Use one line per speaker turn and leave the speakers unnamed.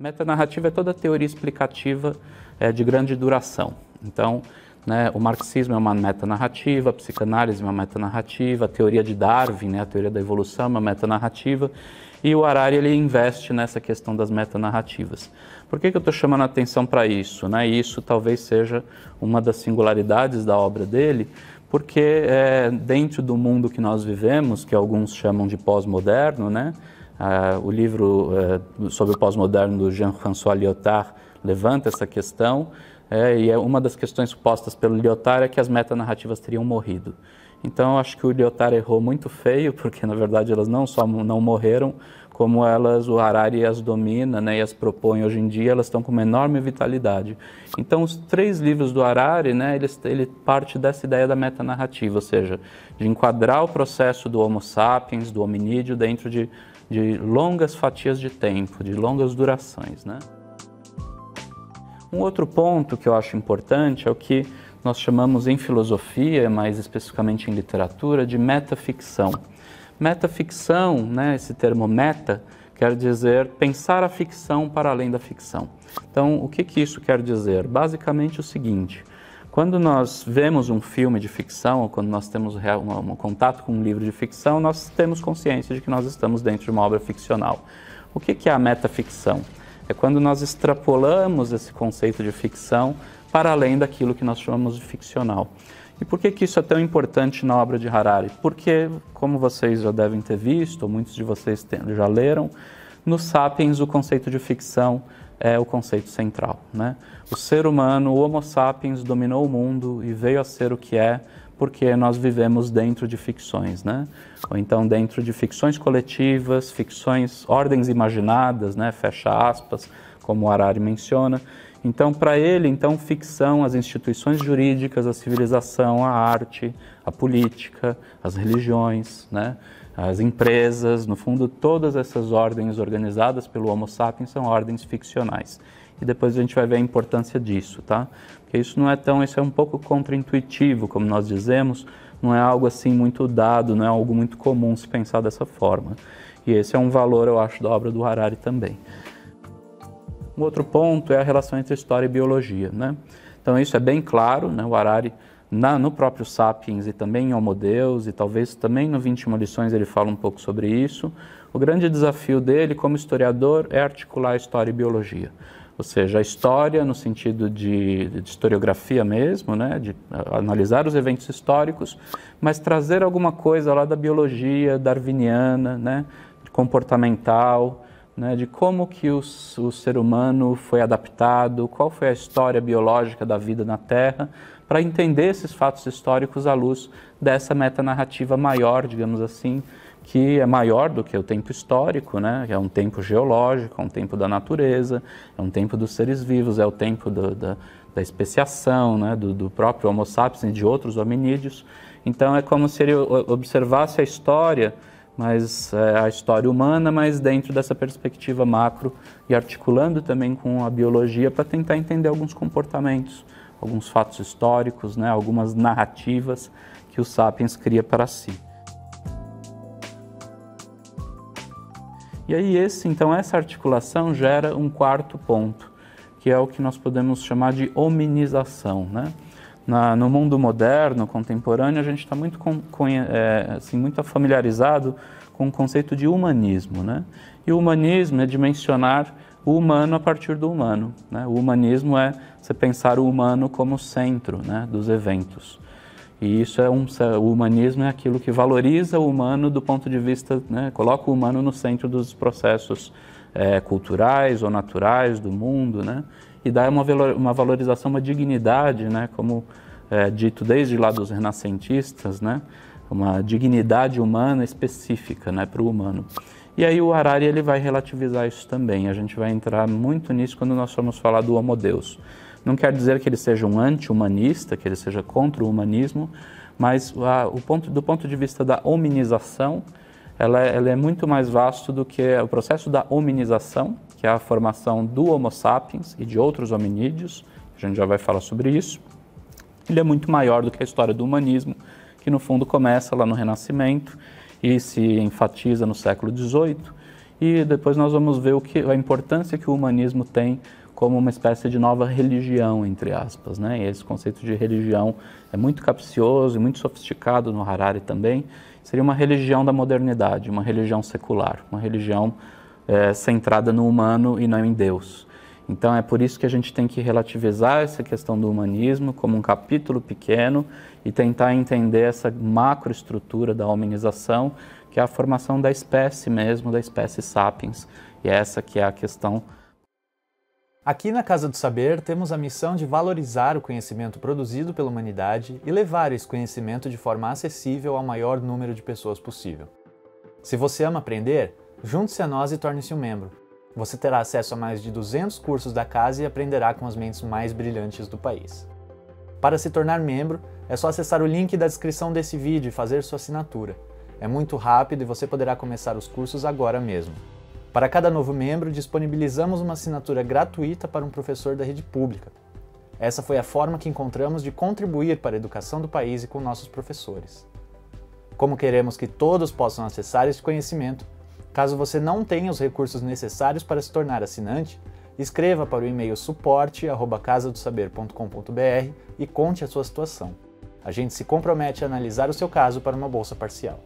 Metanarrativa é toda teoria explicativa é, de grande duração. Então, né, o marxismo é uma metanarrativa, a psicanálise é uma metanarrativa, a teoria de Darwin, né, a teoria da evolução é uma metanarrativa, e o Harari ele investe nessa questão das metanarrativas. Por que, que eu estou chamando a atenção para isso? Né? Isso talvez seja uma das singularidades da obra dele, porque é, dentro do mundo que nós vivemos, que alguns chamam de pós-moderno, né, ah, o livro eh, sobre o pós-moderno do Jean-François Lyotard levanta essa questão, eh, e é uma das questões postas pelo Lyotard é que as metanarrativas teriam morrido. Então, eu acho que o Lyotard errou muito feio, porque na verdade elas não só não morreram, como elas, o Harari as domina né, e as propõe hoje em dia, elas estão com uma enorme vitalidade. Então, os três livros do Harari, né, ele, ele parte dessa ideia da metanarrativa, ou seja, de enquadrar o processo do Homo sapiens, do hominídeo, dentro de, de longas fatias de tempo, de longas durações. Né? Um outro ponto que eu acho importante é o que nós chamamos em filosofia, mais especificamente em literatura, de metaficção. Metaficção, né, esse termo meta, quer dizer pensar a ficção para além da ficção. Então, o que, que isso quer dizer? Basicamente o seguinte: quando nós vemos um filme de ficção, ou quando nós temos um contato com um livro de ficção, nós temos consciência de que nós estamos dentro de uma obra ficcional. O que, que é a metaficção? É quando nós extrapolamos esse conceito de ficção para além daquilo que nós chamamos de ficcional. E por que, que isso é tão importante na obra de Harari? Porque, como vocês já devem ter visto, muitos de vocês já leram, no Sapiens o conceito de ficção é o conceito central. Né? O ser humano, o Homo sapiens, dominou o mundo e veio a ser o que é porque nós vivemos dentro de ficções, né? Ou então dentro de ficções coletivas, ficções, ordens imaginadas, né? Fecha aspas, como o menciona. Então, para ele, então, ficção, as instituições jurídicas, a civilização, a arte, a política, as religiões, né? as empresas, no fundo, todas essas ordens organizadas pelo Homo sapiens são ordens ficcionais. E depois a gente vai ver a importância disso, tá? Porque isso não é tão, isso é um pouco contraintuitivo, como nós dizemos, não é algo assim muito dado, não é algo muito comum se pensar dessa forma. E esse é um valor, eu acho, da obra do Harari também. Um outro ponto é a relação entre história e biologia. Né? Então, isso é bem claro, né? o Harari, na, no próprio Sapiens e também em Homo Deus, e talvez também no 21 Lições ele fala um pouco sobre isso. O grande desafio dele, como historiador, é articular história e biologia. Ou seja, a história no sentido de, de historiografia mesmo, né? de analisar os eventos históricos, mas trazer alguma coisa lá da biologia darwiniana, né? comportamental, né, de como que o, o ser humano foi adaptado, qual foi a história biológica da vida na Terra, para entender esses fatos históricos à luz dessa metanarrativa maior, digamos assim, que é maior do que o tempo histórico, né? é um tempo geológico, é um tempo da natureza, é um tempo dos seres vivos, é o tempo do, da, da especiação, né? do, do próprio Homo sapiens e de outros hominídeos. Então é como se ele observasse a história mas é, a história humana, mas dentro dessa perspectiva macro e articulando também com a biologia para tentar entender alguns comportamentos, alguns fatos históricos, né, algumas narrativas que o Sapiens cria para si. E aí esse, então essa articulação gera um quarto ponto, que é o que nós podemos chamar de hominização, né? Na, no mundo moderno, contemporâneo, a gente está muito, é, assim, muito familiarizado com o conceito de humanismo. Né? E o humanismo é dimensionar o humano a partir do humano. Né? O humanismo é você pensar o humano como centro né, dos eventos. E isso é um, o humanismo é aquilo que valoriza o humano do ponto de vista, né, coloca o humano no centro dos processos é, culturais ou naturais do mundo, né? E dá uma, uma valorização, uma dignidade, né? Como é, dito desde lá dos renascentistas, né? Uma dignidade humana específica, né? Para o humano. E aí o Harari ele vai relativizar isso também. A gente vai entrar muito nisso quando nós formos falar do Homo Deus. Não quer dizer que ele seja um anti-humanista, que ele seja contra o humanismo, mas a, o ponto, do ponto de vista da hominização, ela, é, ela é muito mais vasto do que o processo da hominização, que é a formação do Homo sapiens e de outros hominídeos, a gente já vai falar sobre isso. Ele é muito maior do que a história do humanismo, que no fundo começa lá no Renascimento e se enfatiza no século XVIII. E depois nós vamos ver o que, a importância que o humanismo tem como uma espécie de nova religião, entre aspas. Né? E esse conceito de religião é muito capcioso e muito sofisticado no Harari também. Seria uma religião da modernidade, uma religião secular, uma religião é, centrada no humano e não em Deus. Então é por isso que a gente tem que relativizar essa questão do humanismo como um capítulo pequeno e tentar entender essa macroestrutura da hominização, que é a formação da espécie mesmo, da espécie sapiens. E é essa que é a questão
Aqui na Casa do Saber temos a missão de valorizar o conhecimento produzido pela humanidade e levar esse conhecimento de forma acessível ao maior número de pessoas possível. Se você ama aprender, junte-se a nós e torne-se um membro. Você terá acesso a mais de 200 cursos da casa e aprenderá com as mentes mais brilhantes do país. Para se tornar membro, é só acessar o link da descrição desse vídeo e fazer sua assinatura. É muito rápido e você poderá começar os cursos agora mesmo. Para cada novo membro, disponibilizamos uma assinatura gratuita para um professor da rede pública. Essa foi a forma que encontramos de contribuir para a educação do país e com nossos professores. Como queremos que todos possam acessar esse conhecimento, caso você não tenha os recursos necessários para se tornar assinante, escreva para o e-mail suporte@casadosaber.com.br e conte a sua situação. A gente se compromete a analisar o seu caso para uma bolsa parcial.